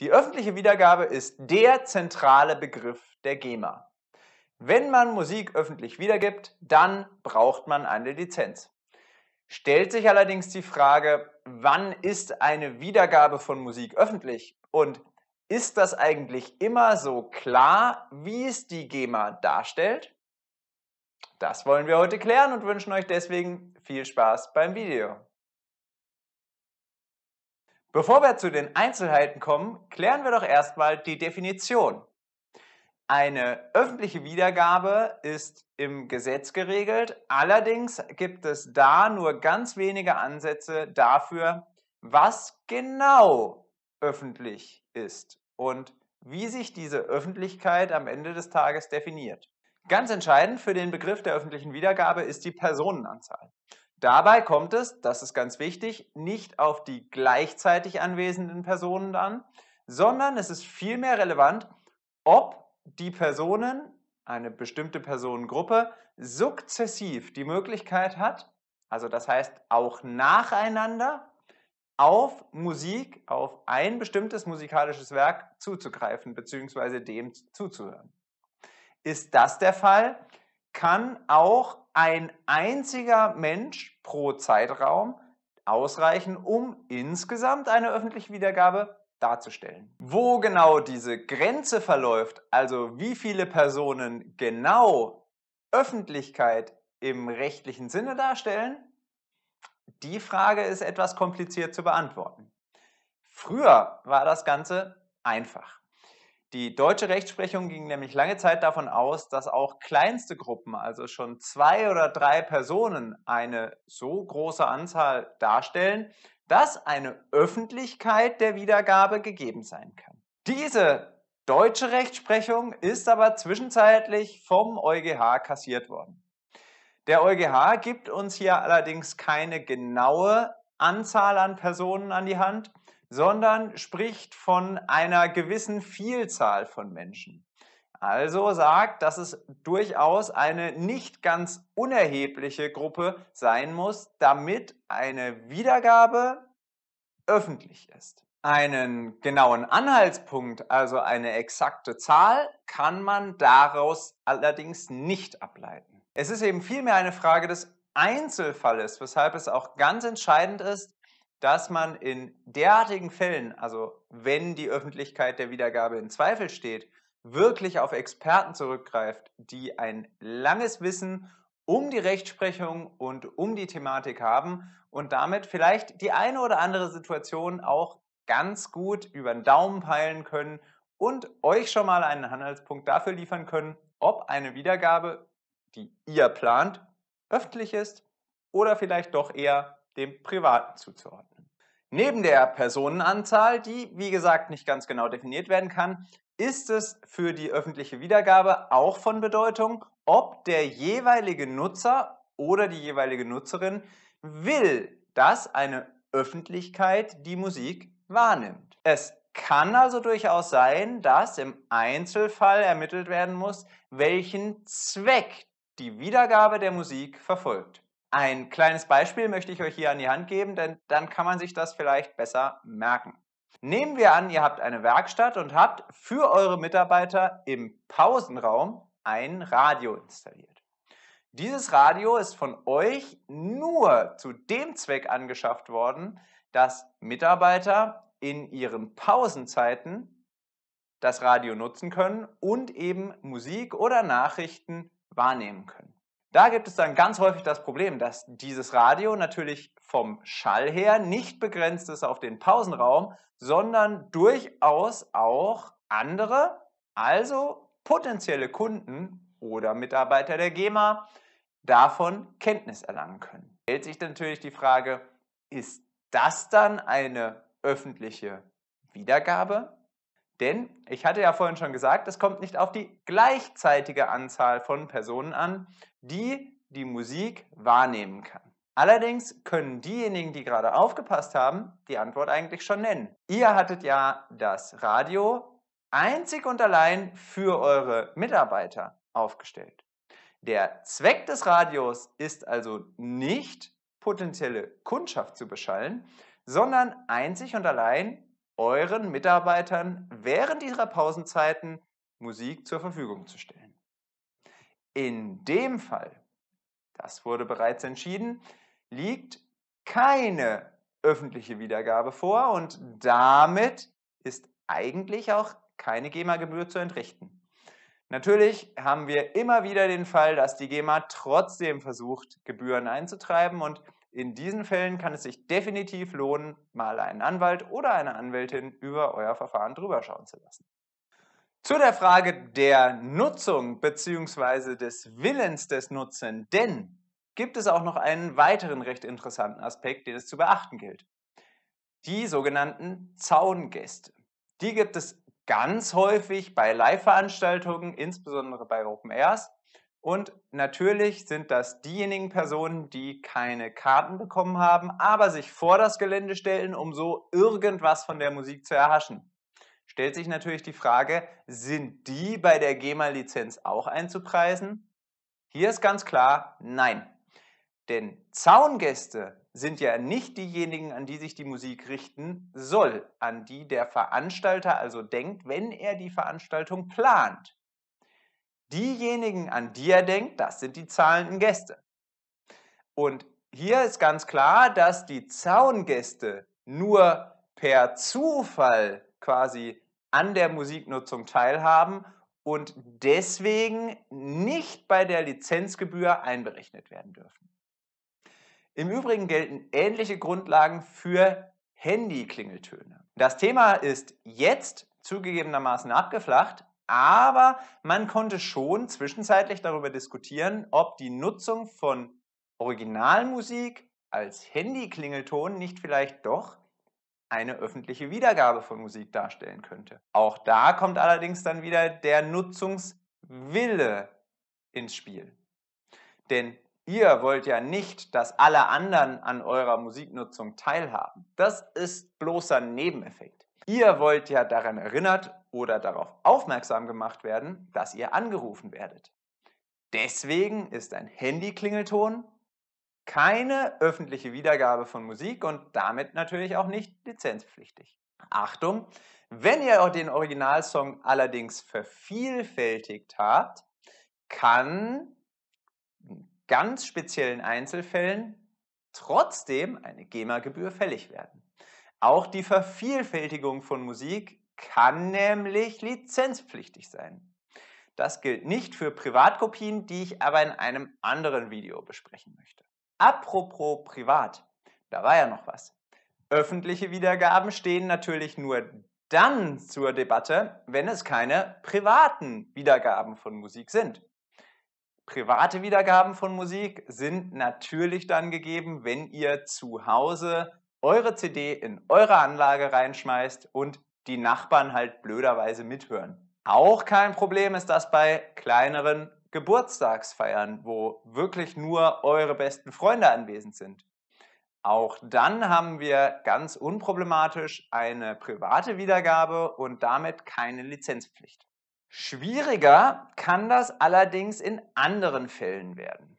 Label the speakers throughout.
Speaker 1: Die öffentliche Wiedergabe ist der zentrale Begriff der GEMA. Wenn man Musik öffentlich wiedergibt, dann braucht man eine Lizenz. Stellt sich allerdings die Frage, wann ist eine Wiedergabe von Musik öffentlich und ist das eigentlich immer so klar, wie es die GEMA darstellt? Das wollen wir heute klären und wünschen euch deswegen viel Spaß beim Video. Bevor wir zu den Einzelheiten kommen, klären wir doch erstmal die Definition. Eine öffentliche Wiedergabe ist im Gesetz geregelt, allerdings gibt es da nur ganz wenige Ansätze dafür, was genau öffentlich ist und wie sich diese Öffentlichkeit am Ende des Tages definiert. Ganz entscheidend für den Begriff der öffentlichen Wiedergabe ist die Personenanzahl. Dabei kommt es, das ist ganz wichtig, nicht auf die gleichzeitig anwesenden Personen an, sondern es ist vielmehr relevant, ob die Personen, eine bestimmte Personengruppe, sukzessiv die Möglichkeit hat, also das heißt auch nacheinander, auf Musik, auf ein bestimmtes musikalisches Werk zuzugreifen bzw. dem zuzuhören. Ist das der Fall, kann auch ein einziger Mensch pro Zeitraum ausreichen, um insgesamt eine öffentliche Wiedergabe darzustellen. Wo genau diese Grenze verläuft, also wie viele Personen genau Öffentlichkeit im rechtlichen Sinne darstellen, die Frage ist etwas kompliziert zu beantworten. Früher war das Ganze einfach. Die deutsche Rechtsprechung ging nämlich lange Zeit davon aus, dass auch kleinste Gruppen, also schon zwei oder drei Personen, eine so große Anzahl darstellen, dass eine Öffentlichkeit der Wiedergabe gegeben sein kann. Diese deutsche Rechtsprechung ist aber zwischenzeitlich vom EuGH kassiert worden. Der EuGH gibt uns hier allerdings keine genaue Anzahl an Personen an die Hand, sondern spricht von einer gewissen Vielzahl von Menschen. Also sagt, dass es durchaus eine nicht ganz unerhebliche Gruppe sein muss, damit eine Wiedergabe öffentlich ist. Einen genauen Anhaltspunkt, also eine exakte Zahl, kann man daraus allerdings nicht ableiten. Es ist eben vielmehr eine Frage des Einzelfalles, weshalb es auch ganz entscheidend ist, dass man in derartigen Fällen, also wenn die Öffentlichkeit der Wiedergabe in Zweifel steht, wirklich auf Experten zurückgreift, die ein langes Wissen um die Rechtsprechung und um die Thematik haben und damit vielleicht die eine oder andere Situation auch ganz gut über den Daumen peilen können und euch schon mal einen Handelspunkt dafür liefern können, ob eine Wiedergabe, die ihr plant, öffentlich ist oder vielleicht doch eher dem Privaten zuzuordnen. Neben der Personenanzahl, die wie gesagt nicht ganz genau definiert werden kann, ist es für die öffentliche Wiedergabe auch von Bedeutung, ob der jeweilige Nutzer oder die jeweilige Nutzerin will, dass eine Öffentlichkeit die Musik wahrnimmt. Es kann also durchaus sein, dass im Einzelfall ermittelt werden muss, welchen Zweck die Wiedergabe der Musik verfolgt. Ein kleines Beispiel möchte ich euch hier an die Hand geben, denn dann kann man sich das vielleicht besser merken. Nehmen wir an, ihr habt eine Werkstatt und habt für eure Mitarbeiter im Pausenraum ein Radio installiert. Dieses Radio ist von euch nur zu dem Zweck angeschafft worden, dass Mitarbeiter in ihren Pausenzeiten das Radio nutzen können und eben Musik oder Nachrichten wahrnehmen können. Da gibt es dann ganz häufig das Problem, dass dieses Radio natürlich vom Schall her nicht begrenzt ist auf den Pausenraum, sondern durchaus auch andere, also potenzielle Kunden oder Mitarbeiter der GEMA, davon Kenntnis erlangen können. Stellt sich natürlich die Frage, ist das dann eine öffentliche Wiedergabe? Denn ich hatte ja vorhin schon gesagt, es kommt nicht auf die gleichzeitige Anzahl von Personen an, die die Musik wahrnehmen kann. Allerdings können diejenigen, die gerade aufgepasst haben, die Antwort eigentlich schon nennen. Ihr hattet ja das Radio einzig und allein für eure Mitarbeiter aufgestellt. Der Zweck des Radios ist also nicht, potenzielle Kundschaft zu beschallen, sondern einzig und allein euren Mitarbeitern während ihrer Pausenzeiten Musik zur Verfügung zu stellen. In dem Fall, das wurde bereits entschieden, liegt keine öffentliche Wiedergabe vor und damit ist eigentlich auch keine GEMA-Gebühr zu entrichten. Natürlich haben wir immer wieder den Fall, dass die GEMA trotzdem versucht, Gebühren einzutreiben und in diesen Fällen kann es sich definitiv lohnen, mal einen Anwalt oder eine Anwältin über euer Verfahren drüber schauen zu lassen. Zu der Frage der Nutzung bzw. des Willens des Nutzenden gibt es auch noch einen weiteren recht interessanten Aspekt, den es zu beachten gilt. Die sogenannten Zaungäste. Die gibt es ganz häufig bei Live-Veranstaltungen, insbesondere bei Open Airs, und natürlich sind das diejenigen Personen, die keine Karten bekommen haben, aber sich vor das Gelände stellen, um so irgendwas von der Musik zu erhaschen. Stellt sich natürlich die Frage, sind die bei der GEMA-Lizenz auch einzupreisen? Hier ist ganz klar, nein. Denn Zaungäste sind ja nicht diejenigen, an die sich die Musik richten soll, an die der Veranstalter also denkt, wenn er die Veranstaltung plant diejenigen, an die er denkt, das sind die zahlenden Gäste. Und hier ist ganz klar, dass die Zaungäste nur per Zufall quasi an der Musiknutzung teilhaben und deswegen nicht bei der Lizenzgebühr einberechnet werden dürfen. Im Übrigen gelten ähnliche Grundlagen für Handyklingeltöne. Das Thema ist jetzt zugegebenermaßen abgeflacht, aber man konnte schon zwischenzeitlich darüber diskutieren, ob die Nutzung von Originalmusik als Handy-Klingelton nicht vielleicht doch eine öffentliche Wiedergabe von Musik darstellen könnte. Auch da kommt allerdings dann wieder der Nutzungswille ins Spiel. Denn ihr wollt ja nicht, dass alle anderen an eurer Musiknutzung teilhaben. Das ist bloßer Nebeneffekt. Ihr wollt ja daran erinnert oder darauf aufmerksam gemacht werden, dass ihr angerufen werdet. Deswegen ist ein Handy-Klingelton keine öffentliche Wiedergabe von Musik und damit natürlich auch nicht lizenzpflichtig. Achtung, wenn ihr auch den Originalsong allerdings vervielfältigt habt, kann in ganz speziellen Einzelfällen trotzdem eine GEMA-Gebühr fällig werden. Auch die Vervielfältigung von Musik kann nämlich lizenzpflichtig sein. Das gilt nicht für Privatkopien, die ich aber in einem anderen Video besprechen möchte. Apropos privat, da war ja noch was. Öffentliche Wiedergaben stehen natürlich nur dann zur Debatte, wenn es keine privaten Wiedergaben von Musik sind. Private Wiedergaben von Musik sind natürlich dann gegeben, wenn ihr zu Hause eure CD in eure Anlage reinschmeißt und die Nachbarn halt blöderweise mithören. Auch kein Problem ist das bei kleineren Geburtstagsfeiern, wo wirklich nur eure besten Freunde anwesend sind. Auch dann haben wir ganz unproblematisch eine private Wiedergabe und damit keine Lizenzpflicht. Schwieriger kann das allerdings in anderen Fällen werden.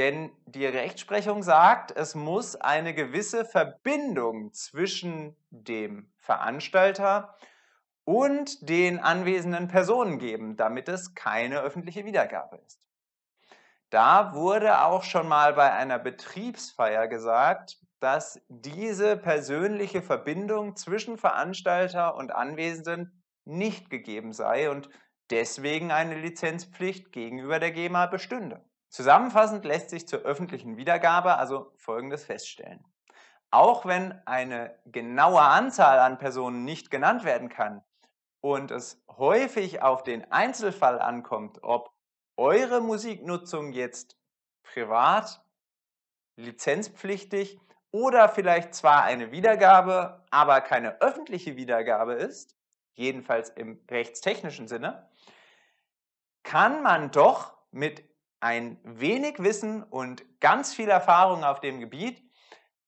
Speaker 1: Denn die Rechtsprechung sagt, es muss eine gewisse Verbindung zwischen dem Veranstalter und den anwesenden Personen geben, damit es keine öffentliche Wiedergabe ist. Da wurde auch schon mal bei einer Betriebsfeier gesagt, dass diese persönliche Verbindung zwischen Veranstalter und Anwesenden nicht gegeben sei und deswegen eine Lizenzpflicht gegenüber der GEMA bestünde. Zusammenfassend lässt sich zur öffentlichen Wiedergabe also Folgendes feststellen. Auch wenn eine genaue Anzahl an Personen nicht genannt werden kann und es häufig auf den Einzelfall ankommt, ob eure Musiknutzung jetzt privat, lizenzpflichtig oder vielleicht zwar eine Wiedergabe, aber keine öffentliche Wiedergabe ist, jedenfalls im rechtstechnischen Sinne, kann man doch mit ein wenig Wissen und ganz viel Erfahrung auf dem Gebiet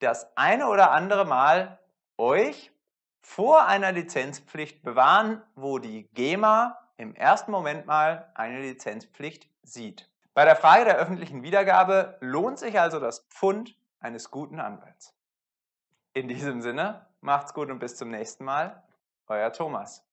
Speaker 1: das eine oder andere Mal euch vor einer Lizenzpflicht bewahren, wo die GEMA im ersten Moment mal eine Lizenzpflicht sieht. Bei der Frage der öffentlichen Wiedergabe lohnt sich also das Pfund eines guten Anwalts. In diesem Sinne, macht's gut und bis zum nächsten Mal, euer Thomas.